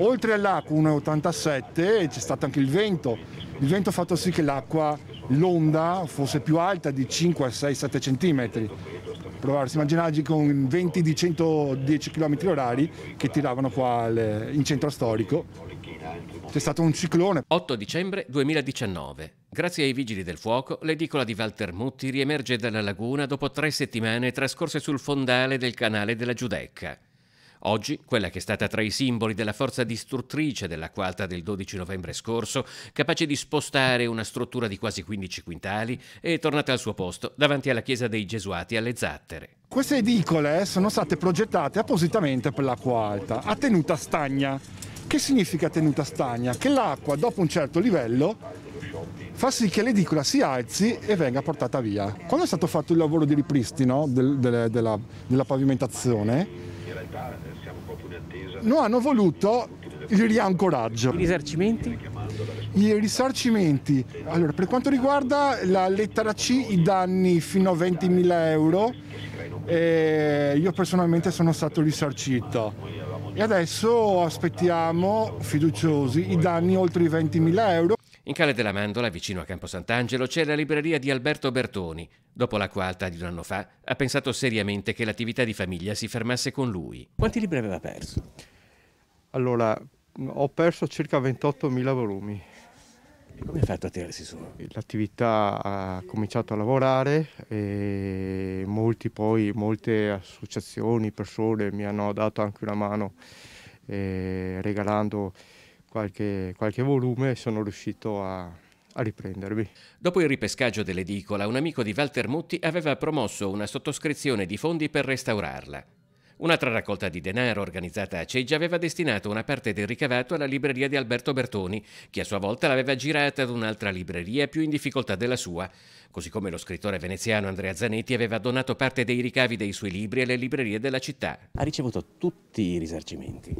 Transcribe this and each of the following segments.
Oltre all'acqua 1,87 c'è stato anche il vento. Il vento ha fatto sì che l'acqua, l'onda, fosse più alta di 5, 6, 7 centimetri, Provarsi a immaginarci con venti di 110 km orari che tiravano qua in centro storico. C'è stato un ciclone. 8 dicembre 2019. Grazie ai vigili del fuoco, l'edicola di Walter Mutti riemerge dalla laguna dopo tre settimane trascorse sul fondale del canale della Giudecca. Oggi, quella che è stata tra i simboli della forza distruttrice dell'acqualta del 12 novembre scorso, capace di spostare una struttura di quasi 15 quintali, è tornata al suo posto davanti alla chiesa dei Gesuati alle Zattere. Queste edicole sono state progettate appositamente per l'acqua alta, a tenuta stagna. Che significa tenuta stagna? Che l'acqua, dopo un certo livello, fa sì che l'edicola si alzi e venga portata via. Quando è stato fatto il lavoro di ripristino del, del, della, della pavimentazione, realtà siamo proprio in attesa. No, hanno voluto il riancoraggio. I risarcimenti? I risarcimenti. Allora, per quanto riguarda la lettera C, i danni fino a 20.000 euro, eh, io personalmente sono stato risarcito. E adesso aspettiamo, fiduciosi, i danni oltre i 20.000 euro. In Cale della Mandola, vicino a Campo Sant'Angelo, c'è la libreria di Alberto Bertoni, dopo la quarta di un anno fa ha pensato seriamente che l'attività di famiglia si fermasse con lui. Quanti libri aveva perso? Allora, ho perso circa 28.000 volumi. E come ha fatto a tirarsi su? L'attività ha cominciato a lavorare e molti poi, molte associazioni, persone mi hanno dato anche una mano eh, regalando qualche, qualche volume e sono riuscito a, a riprendervi. Dopo il ripescaggio dell'edicola, un amico di Walter Mutti aveva promosso una sottoscrizione di fondi per restaurarla. Un'altra raccolta di denaro organizzata a Ceggia aveva destinato una parte del ricavato alla libreria di Alberto Bertoni, che a sua volta l'aveva girata ad un'altra libreria più in difficoltà della sua, così come lo scrittore veneziano Andrea Zanetti aveva donato parte dei ricavi dei suoi libri alle librerie della città. Ha ricevuto tutti i risarcimenti,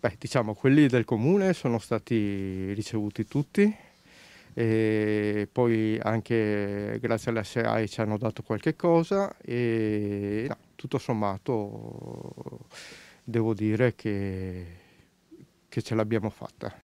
Beh, diciamo, quelli del comune sono stati ricevuti tutti e poi anche grazie alla SEAI ci hanno dato qualche cosa e no, tutto sommato devo dire che, che ce l'abbiamo fatta.